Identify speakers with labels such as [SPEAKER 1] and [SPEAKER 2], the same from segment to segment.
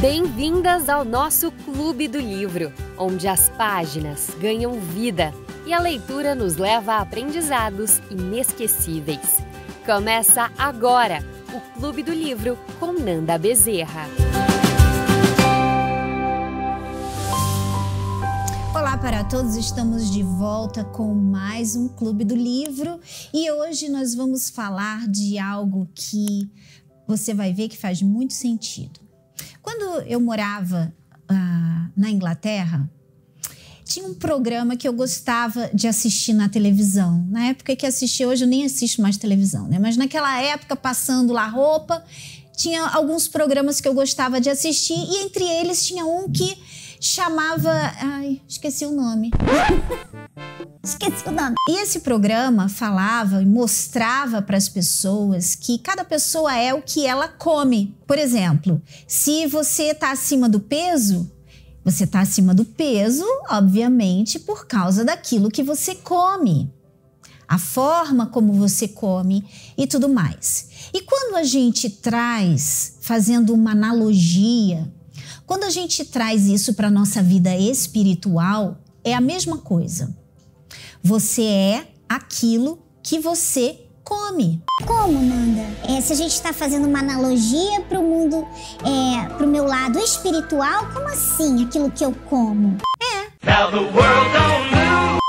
[SPEAKER 1] Bem-vindas ao nosso Clube do Livro, onde as páginas ganham vida e a leitura nos leva a aprendizados inesquecíveis. Começa agora o Clube do Livro com Nanda Bezerra. Olá para todos, estamos de volta com mais um Clube do Livro e hoje nós vamos falar de algo que você vai ver que faz muito sentido. Quando eu morava ah, na Inglaterra, tinha um programa que eu gostava de assistir na televisão. Na época que assisti, hoje eu nem assisto mais televisão, né? Mas naquela época, passando lá roupa, tinha alguns programas que eu gostava de assistir e entre eles tinha um que chamava. Ai, esqueci o nome. Esqueci o nome. E esse programa falava e mostrava para as pessoas que cada pessoa é o que ela come. Por exemplo, se você está acima do peso, você está acima do peso, obviamente, por causa daquilo que você come, a forma como você come e tudo mais. E quando a gente traz, fazendo uma analogia, quando a gente traz isso para a nossa vida espiritual, é a mesma coisa. Você é aquilo que você come. Como, Nanda? É, se a gente está fazendo uma analogia para o mundo, é, para o meu lado espiritual, como assim aquilo que eu como? É.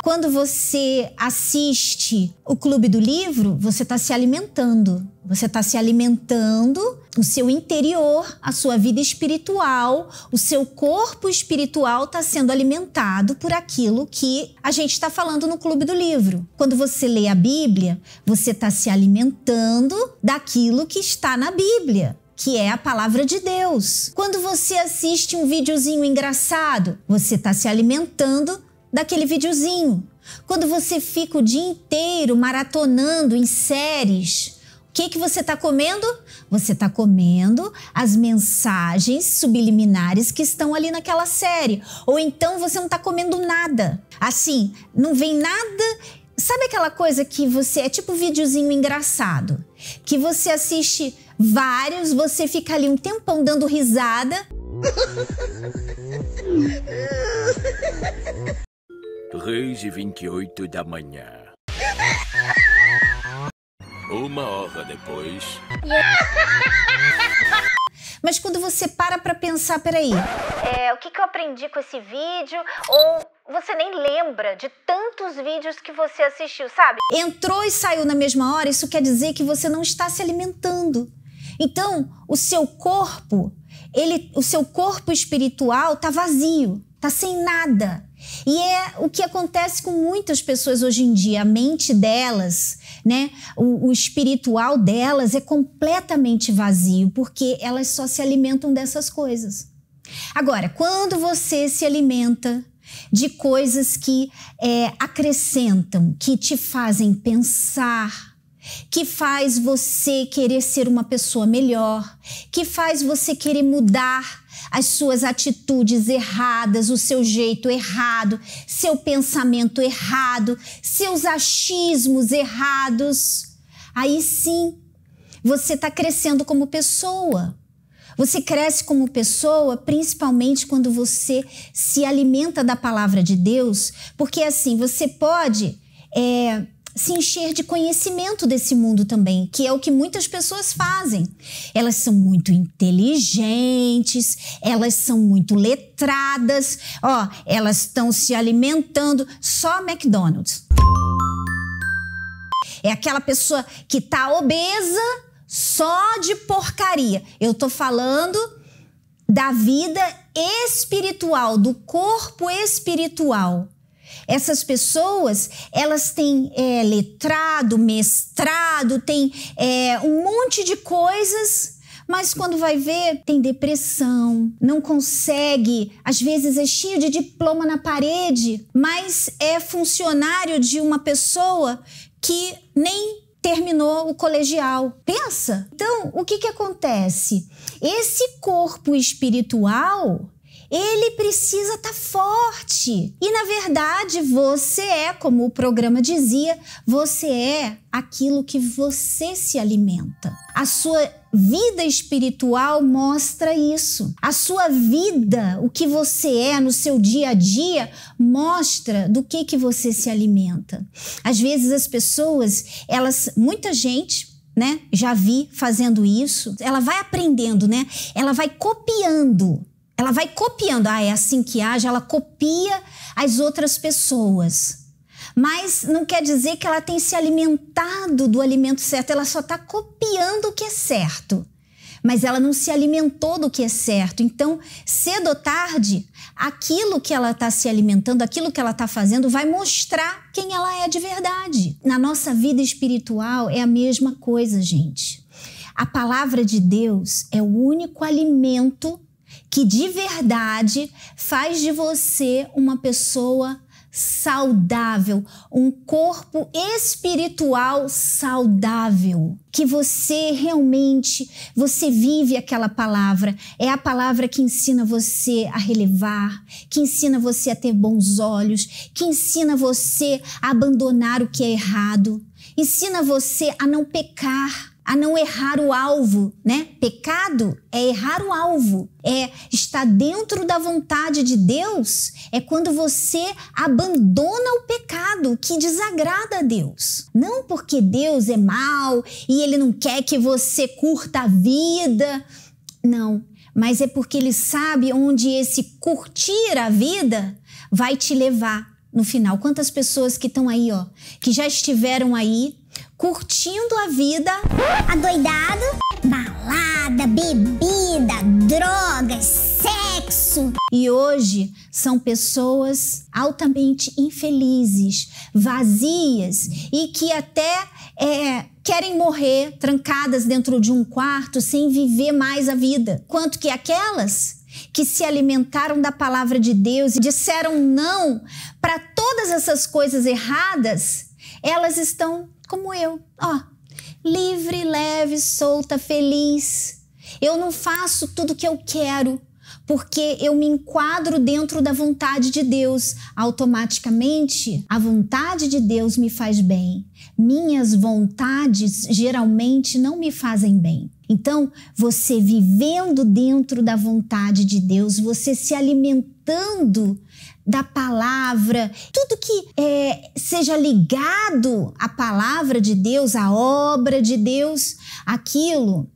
[SPEAKER 1] Quando você assiste o Clube do Livro, você está se alimentando. Você está se alimentando o seu interior, a sua vida espiritual, o seu corpo espiritual está sendo alimentado por aquilo que a gente está falando no Clube do Livro. Quando você lê a Bíblia, você está se alimentando daquilo que está na Bíblia que é a palavra de Deus. Quando você assiste um videozinho engraçado, você está se alimentando daquele videozinho. Quando você fica o dia inteiro maratonando em séries, o que, que você está comendo? Você está comendo as mensagens subliminares que estão ali naquela série. Ou então você não está comendo nada. Assim, não vem nada. Sabe aquela coisa que você é tipo um videozinho engraçado? Que você assiste vários, você fica ali um tempão dando risada. 3 e 28 da manhã. Uma hora depois. Mas quando você para pra pensar, peraí. É, o que, que eu aprendi com esse vídeo? Ou você nem lembra de tantos vídeos que você assistiu, sabe? Entrou e saiu na mesma hora, isso quer dizer que você não está se alimentando. Então, o seu corpo, ele, o seu corpo espiritual tá vazio, tá sem nada. E é o que acontece com muitas pessoas hoje em dia. A mente delas, né, o, o, espiritual delas é completamente vazio, porque elas só se alimentam dessas coisas. Agora, quando você se alimenta de coisas que é, acrescentam, que te fazem pensar, que faz você querer ser uma pessoa melhor, que faz você querer mudar as suas atitudes erradas, o seu jeito errado, seu pensamento errado, seus achismos errados. Aí sim, você está crescendo como pessoa. Você cresce como pessoa principalmente quando você se alimenta da palavra de Deus, porque assim você pode. É, se encher de conhecimento desse mundo também, que é o que muitas pessoas fazem. Elas são muito inteligentes, elas são muito letradas, ó, elas estão se alimentando só McDonald's. É aquela pessoa que tá obesa só de porcaria. Eu tô falando da vida espiritual, do corpo espiritual. Essas pessoas, elas têm é, letrado, mestrado, têm é, um monte de coisas mas quando vai ver, tem depressão, não consegue, às vezes é cheio de diploma na parede, mas é funcionário de uma pessoa que nem terminou o colegial. Pensa! Então, o que, que acontece? Esse corpo espiritual ele precisa estar tá forte. E na verdade, você é, como o programa dizia, você é aquilo que você se alimenta. A sua vida espiritual mostra isso. A sua vida, o que você é no seu dia a dia, mostra do que que você se alimenta. Às vezes as pessoas, elas, muita gente né? Já vi fazendo isso. Ela vai aprendendo, né? Ela vai copiando ela vai copiando. Ah, é assim que age, ela copia as outras pessoas. Mas não quer dizer que ela tem se alimentado do alimento certo, ela só está copiando o que é certo. Mas ela não se alimentou do que é certo. Então, cedo ou tarde, aquilo que ela está se alimentando, aquilo que ela está fazendo, vai mostrar quem ela é de verdade. Na nossa vida espiritual é a mesma coisa, gente. A palavra de Deus é o único alimento que de verdade faz de você uma pessoa saudável, um corpo espiritual saudável, que você realmente, você vive aquela palavra, é a palavra que ensina você a relevar, que ensina você a ter bons olhos, que ensina você a abandonar o que é errado, ensina você a não pecar, a não errar o alvo, né? Pecado é errar o alvo, é estar dentro da vontade de Deus, é quando você abandona o pecado que desagrada a Deus. Não porque Deus é mau e ele não quer que você curta a vida. Não, mas é porque ele sabe onde esse curtir a vida vai te levar no final. Quantas pessoas que estão aí, ó, que já estiveram aí curtindo a vida, adoidado, balada, bebida, drogas, sexo. E hoje são pessoas altamente infelizes, vazias e que até é, querem morrer trancadas dentro de um quarto sem viver mais a vida. Quanto que aquelas que se alimentaram da palavra de Deus e disseram não para todas essas coisas erradas, elas estão como eu, ó, livre, leve, solta, feliz. Eu não faço tudo o que eu quero, porque eu me enquadro dentro da vontade de Deus. Automaticamente, a vontade de Deus me faz bem. Minhas vontades geralmente não me fazem bem. Então, você vivendo dentro da vontade de Deus, você se alimentando da palavra, tudo que é, seja ligado à palavra de Deus, à obra de Deus, aquilo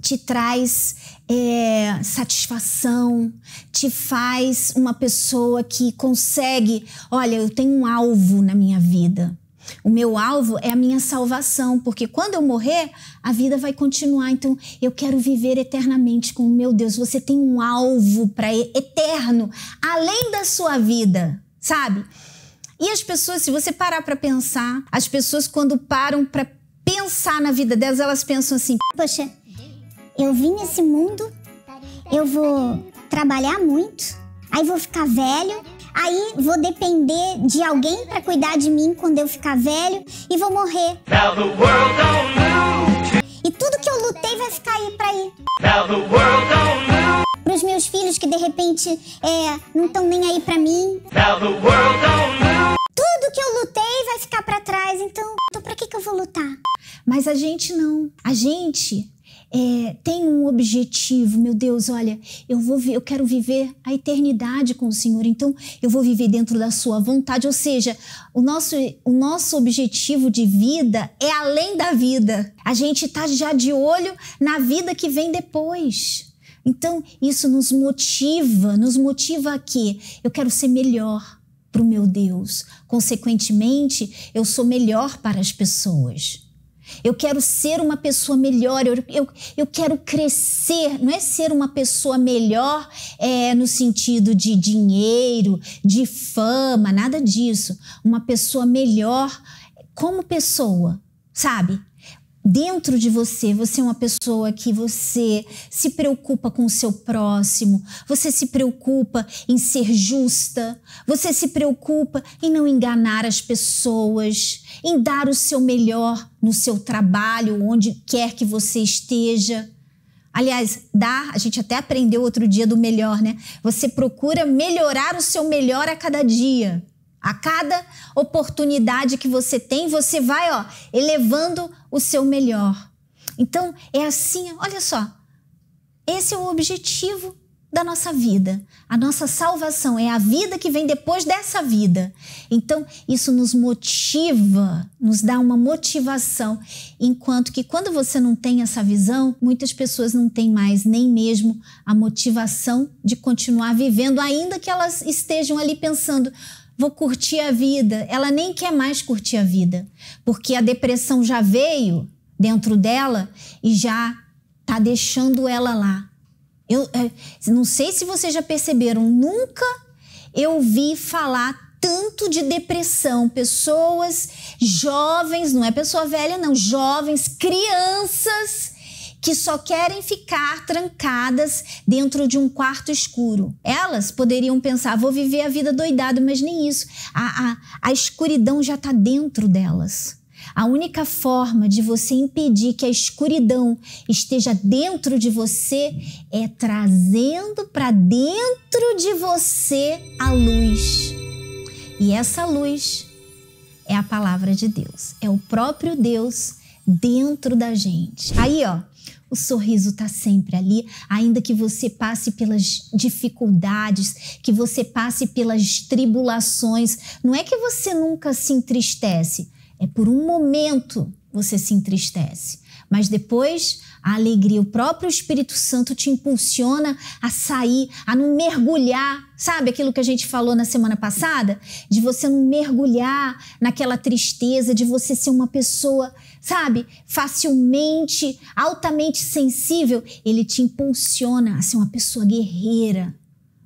[SPEAKER 1] te traz é, satisfação, te faz uma pessoa que consegue, olha, eu tenho um alvo na minha vida. O meu alvo é a minha salvação, porque quando eu morrer, a vida vai continuar. Então, eu quero viver eternamente com o meu Deus. Você tem um alvo para eterno, além da sua vida, sabe? E as pessoas, se você parar para pensar, as pessoas quando param para pensar na vida delas, elas pensam assim: "Poxa, eu vim nesse mundo, eu vou trabalhar muito, aí vou ficar velho, Aí vou depender de alguém para cuidar de mim quando eu ficar velho e vou morrer. E tudo que eu lutei vai ficar aí para aí. Para os meus filhos que de repente é, não estão nem aí para mim. Tudo que eu lutei vai ficar para trás, então, então para que que eu vou lutar? Mas a gente não. A gente é, tem um objetivo, meu Deus, olha, eu vou eu quero viver a eternidade com o Senhor, então eu vou viver dentro da sua vontade, ou seja, o nosso, o nosso objetivo de vida é além da vida. A gente está já de olho na vida que vem depois. Então, isso nos motiva, nos motiva a quê? Eu quero ser melhor para o meu Deus. Consequentemente, eu sou melhor para as pessoas. Eu quero ser uma pessoa melhor, eu, eu, eu quero crescer. Não é ser uma pessoa melhor é, no sentido de dinheiro, de fama, nada disso. Uma pessoa melhor como pessoa, sabe? dentro de você, você é uma pessoa que você se preocupa com o seu próximo, você se preocupa em ser justa, você se preocupa em não enganar as pessoas, em dar o seu melhor no seu trabalho, onde quer que você esteja. Aliás, dar, a gente até aprendeu outro dia do melhor, né? Você procura melhorar o seu melhor a cada dia. A cada oportunidade que você tem, você vai, ó, elevando o seu melhor. Então, é assim, olha só. Esse é o objetivo da nossa vida. A nossa salvação é a vida que vem depois dessa vida. Então, isso nos motiva, nos dá uma motivação. Enquanto que quando você não tem essa visão, muitas pessoas não têm mais nem mesmo a motivação de continuar vivendo, ainda que elas estejam ali pensando: vou curtir a vida. Ela nem quer mais curtir a vida, porque a depressão já veio dentro dela e já tá deixando ela lá. Eu, eu é, não sei se vocês já perceberam, nunca eu vi falar tanto de depressão, pessoas jovens, não é pessoa velha, não, jovens, crianças que só querem ficar trancadas dentro de um quarto escuro. Elas poderiam pensar: vou viver a vida doidada, mas nem isso. A, a, a escuridão já está dentro delas. A única forma de você impedir que a escuridão esteja dentro de você é trazendo para dentro de você a luz. E essa luz é a palavra de Deus, é o próprio Deus dentro da gente. Aí, ó, o sorriso está sempre ali, ainda que você passe pelas dificuldades, que você passe pelas tribulações. Não é que você nunca se entristece, é por um momento você se entristece. Mas depois a alegria, o próprio Espírito Santo te impulsiona a sair, a não mergulhar, sabe aquilo que a gente falou na semana passada? De você não mergulhar naquela tristeza, de você ser uma pessoa sabe, facilmente, altamente sensível, ele te impulsiona a ser uma pessoa guerreira,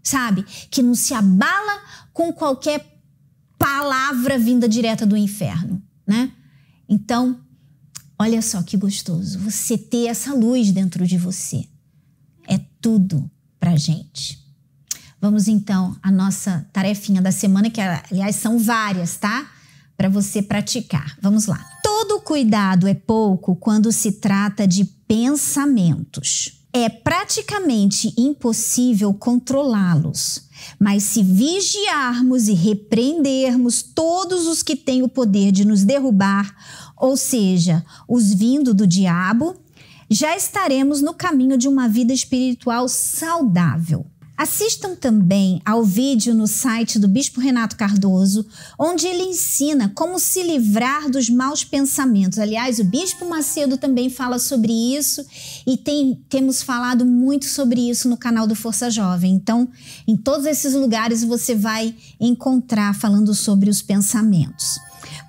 [SPEAKER 1] sabe, que não se abala com qualquer palavra vinda direta do inferno, né? Então, olha só que gostoso você ter essa luz dentro de você. É tudo pra gente. Vamos então à nossa tarefinha da semana, que aliás são várias, tá? para você praticar. Vamos lá. Todo cuidado é pouco quando se trata de pensamentos. É praticamente impossível controlá-los, mas se vigiarmos e repreendermos todos os que têm o poder de nos derrubar, ou seja, os vindo do diabo, já estaremos no caminho de uma vida espiritual saudável. Assistam também ao vídeo no site do Bispo Renato Cardoso, onde ele ensina como se livrar dos maus pensamentos. Aliás, o Bispo Macedo também fala sobre isso e tem, temos falado muito sobre isso no canal do Força Jovem. Então, em todos esses lugares você vai encontrar falando sobre os pensamentos.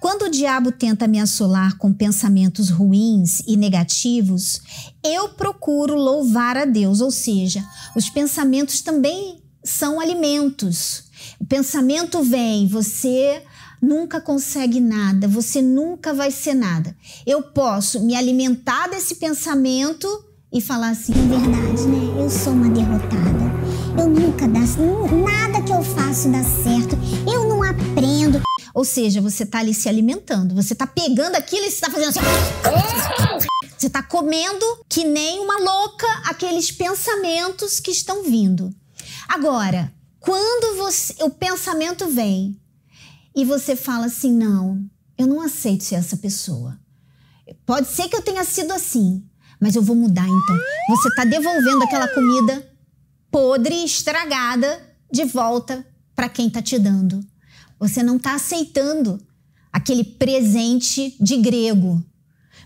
[SPEAKER 1] Quando o diabo tenta me assolar com pensamentos ruins e negativos, eu procuro louvar a Deus, ou seja, os pensamentos também são alimentos. O pensamento vem, você nunca consegue nada, você nunca vai ser nada. Eu posso me alimentar desse pensamento e falar assim: é verdade, né? Eu sou uma derrotada. Eu nunca dá nada que eu faço dá certo ou seja, você está ali se alimentando, você está pegando aquilo e você tá fazendo assim. Você está comendo que nem uma louca aqueles pensamentos que estão vindo. Agora, quando você, o pensamento vem e você fala assim: não, eu não aceito ser essa pessoa. Pode ser que eu tenha sido assim, mas eu vou mudar então. Você está devolvendo aquela comida podre, estragada, de volta para quem está te dando. Você não está aceitando aquele presente de grego.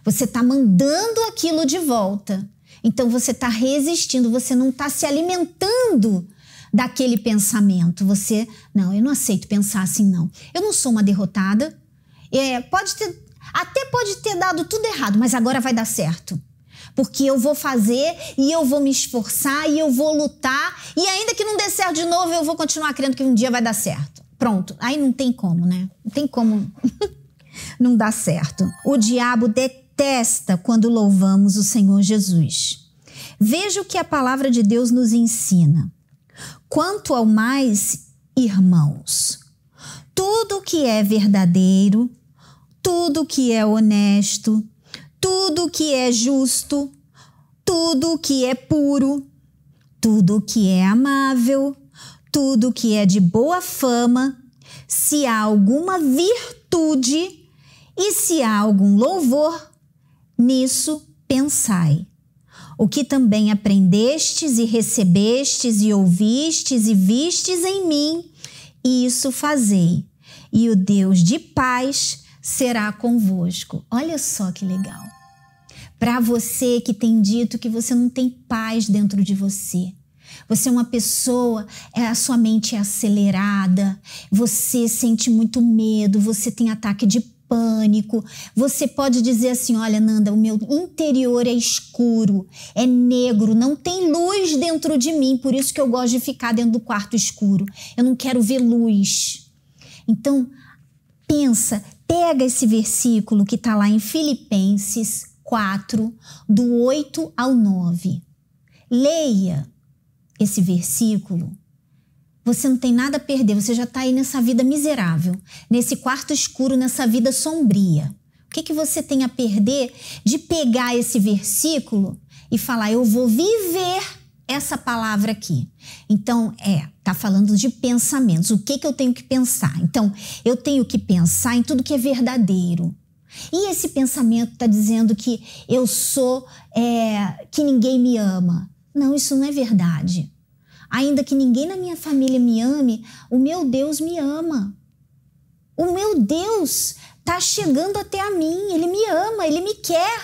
[SPEAKER 1] Você está mandando aquilo de volta. Então você está resistindo, você não está se alimentando daquele pensamento. Você, não, eu não aceito pensar assim, não. Eu não sou uma derrotada. É, pode ter, até pode ter dado tudo errado, mas agora vai dar certo. Porque eu vou fazer e eu vou me esforçar e eu vou lutar. E ainda que não dê certo de novo, eu vou continuar crendo que um dia vai dar certo pronto. Aí não tem como, né? Não tem como não dá certo. O diabo detesta quando louvamos o Senhor Jesus. Veja o que a palavra de Deus nos ensina. Quanto ao mais, irmãos, tudo que é verdadeiro, tudo que é honesto, tudo que é justo, tudo que é puro, tudo que é amável, tudo que é de boa fama, se há alguma virtude e se há algum louvor, nisso pensai. O que também aprendestes e recebestes e ouvistes e vistes em mim, isso fazei, e o Deus de paz será convosco. Olha só que legal. Para você que tem dito que você não tem paz dentro de você, você é uma pessoa, é, a sua mente é acelerada, você sente muito medo, você tem ataque de pânico. Você pode dizer assim: olha, Nanda, o meu interior é escuro, é negro, não tem luz dentro de mim, por isso que eu gosto de ficar dentro do quarto escuro. Eu não quero ver luz. Então, pensa, pega esse versículo que está lá em Filipenses 4, do 8 ao 9. Leia esse versículo, você não tem nada a perder, você já está aí nessa vida miserável, nesse quarto escuro, nessa vida sombria. O que, que você tem a perder de pegar esse versículo e falar, eu vou viver essa palavra aqui. Então, é, tá falando de pensamentos. O que, que eu tenho que pensar? Então, eu tenho que pensar em tudo que é verdadeiro. E esse pensamento está dizendo que eu sou, é, que ninguém me ama, não, isso não é verdade. Ainda que ninguém na minha família me ame, o meu Deus me ama. O meu Deus está chegando até a mim, ele me ama, ele me quer.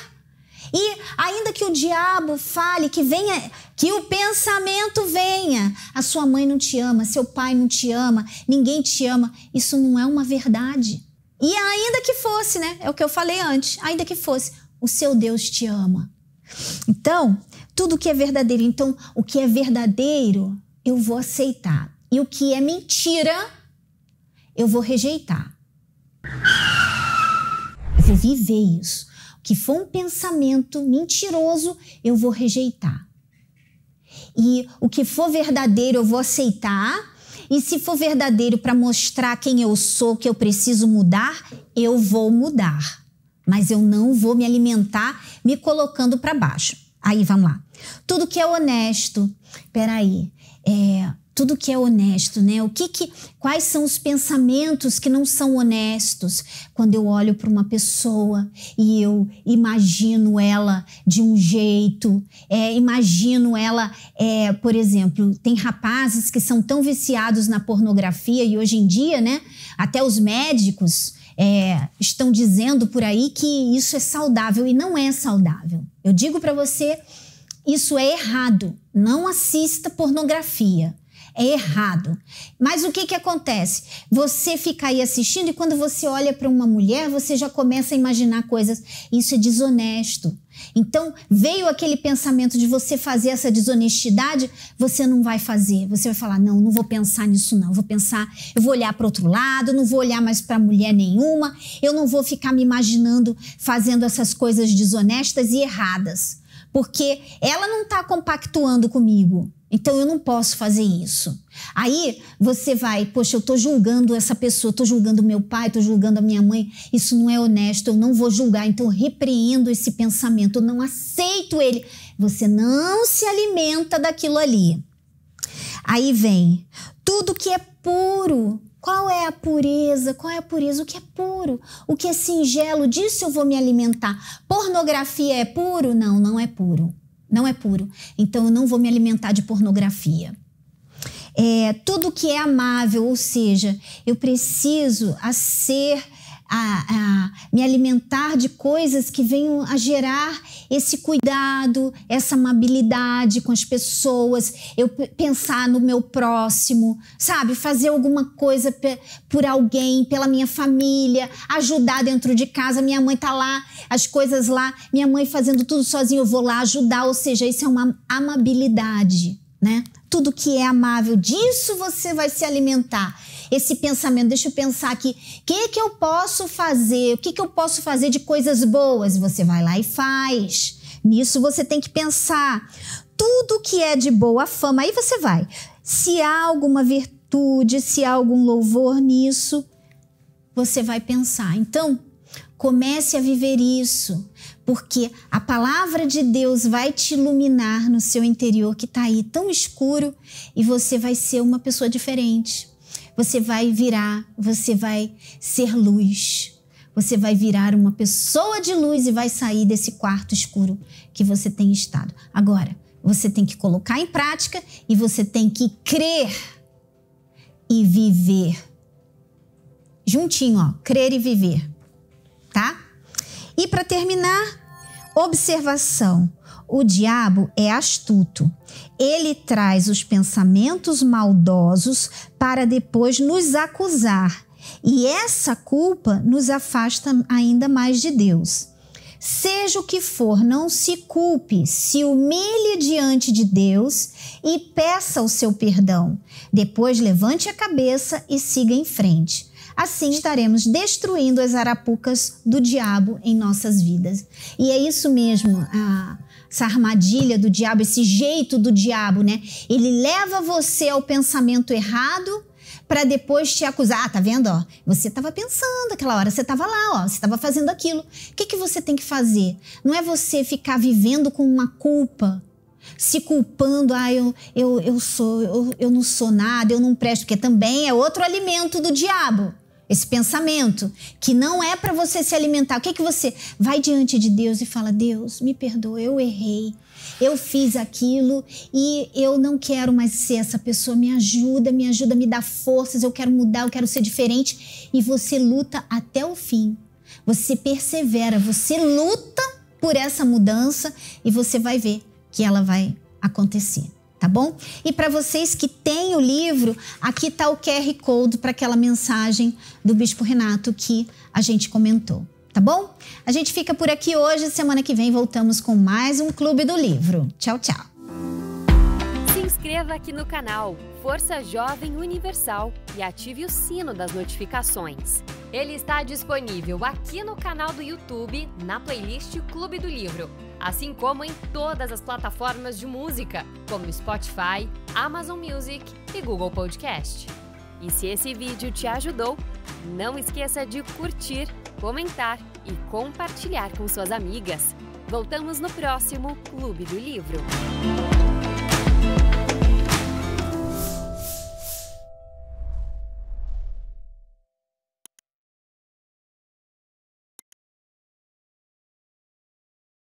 [SPEAKER 1] E ainda que o diabo fale, que venha, que o pensamento venha, a sua mãe não te ama, seu pai não te ama, ninguém te ama, isso não é uma verdade. E ainda que fosse, né? É o que eu falei antes, ainda que fosse, o seu Deus te ama. Então, tudo que é verdadeiro. Então, o que é verdadeiro, eu vou aceitar. E o que é mentira, eu vou rejeitar. Eu vou viver isso. O que for um pensamento mentiroso, eu vou rejeitar. E o que for verdadeiro, eu vou aceitar. E se for verdadeiro para mostrar quem eu sou, que eu preciso mudar, eu vou mudar. Mas eu não vou me alimentar me colocando para baixo. Aí vamos lá. Tudo que é honesto. Peraí. É, tudo que é honesto, né? O que, que quais são os pensamentos que não são honestos? Quando eu olho para uma pessoa e eu imagino ela de um jeito, é, imagino ela, é, por exemplo, tem rapazes que são tão viciados na pornografia e hoje em dia, né? Até os médicos é, estão dizendo por aí que isso é saudável e não é saudável. Eu digo para você, isso é errado. Não assista pornografia é errado. Mas o que, que acontece? Você fica aí assistindo e quando você olha para uma mulher, você já começa a imaginar coisas. Isso é desonesto. Então, veio aquele pensamento de você fazer essa desonestidade, você não vai fazer. Você vai falar: "Não, não vou pensar nisso não. Vou pensar, eu vou olhar para outro lado, não vou olhar mais para mulher nenhuma. Eu não vou ficar me imaginando fazendo essas coisas desonestas e erradas, porque ela não está compactuando comigo. Então eu não posso fazer isso. Aí você vai, poxa, eu estou julgando essa pessoa, estou julgando meu pai, estou julgando a minha mãe. Isso não é honesto, eu não vou julgar, então eu repreendo esse pensamento, eu não aceito ele. Você não se alimenta daquilo ali. Aí vem tudo que é puro. Qual é a pureza? Qual é a pureza? O que é puro? O que é singelo? Disso eu vou me alimentar. Pornografia é puro? Não, não é puro. Não é puro. Então eu não vou me alimentar de pornografia. É, tudo que é amável, ou seja, eu preciso a ser a, a me alimentar de coisas que venham a gerar esse cuidado, essa amabilidade com as pessoas, eu pensar no meu próximo, sabe? Fazer alguma coisa por alguém, pela minha família, ajudar dentro de casa. Minha mãe tá lá, as coisas lá, minha mãe fazendo tudo sozinha, eu vou lá ajudar. Ou seja, isso é uma amabilidade, né? Tudo que é amável, disso você vai se alimentar esse pensamento, deixa eu pensar aqui, o que, que eu posso fazer? O que, que eu posso fazer de coisas boas? Você vai lá e faz. Nisso você tem que pensar. Tudo que é de boa fama, aí você vai. Se há alguma virtude, se há algum louvor nisso, você vai pensar. Então, comece a viver isso, porque a palavra de Deus vai te iluminar no seu interior que está aí tão escuro e você vai ser uma pessoa diferente. Você vai virar, você vai ser luz. Você vai virar uma pessoa de luz e vai sair desse quarto escuro que você tem estado. Agora, você tem que colocar em prática e você tem que crer e viver. Juntinho, ó, crer e viver, tá? E para terminar, observação. O diabo é astuto. Ele traz os pensamentos maldosos para depois nos acusar. E essa culpa nos afasta ainda mais de Deus. Seja o que for, não se culpe, se humilhe diante de Deus e peça o seu perdão. Depois levante a cabeça e siga em frente. Assim estaremos destruindo as arapucas do diabo em nossas vidas. E é isso mesmo essa armadilha do diabo, esse jeito do diabo, né? Ele leva você ao pensamento errado para depois te acusar. Ah, tá vendo? Ó, você estava pensando aquela hora, você estava lá, ó, você estava fazendo aquilo. O que, que você tem que fazer? Não é você ficar vivendo com uma culpa, se culpando, ah, eu, eu, eu sou, eu, eu não sou nada, eu não presto, porque também é outro alimento do diabo esse pensamento, que não é para você se alimentar. O que, que você vai diante de Deus e fala: Deus, me perdoa, eu errei, eu fiz aquilo e eu não quero mais ser essa pessoa. Me ajuda, me ajuda, me dá forças, eu quero mudar, eu quero ser diferente. E você luta até o fim. Você persevera, você luta por essa mudança e você vai ver que ela vai acontecer tá bom? E para vocês que têm o livro, aqui tá o QR Code para aquela mensagem do Bispo Renato que a gente comentou, tá bom? A gente fica por aqui hoje, semana que vem voltamos com mais um Clube do Livro. Tchau, tchau. Se inscreva aqui no canal Força Jovem Universal e ative o sino das notificações. Ele está disponível aqui no canal do YouTube, na playlist Clube do Livro assim como em todas as plataformas de música, como Spotify, Amazon Music e Google Podcast. E se esse vídeo te ajudou, não esqueça de curtir, comentar e compartilhar com suas amigas. Voltamos no próximo Clube do Livro.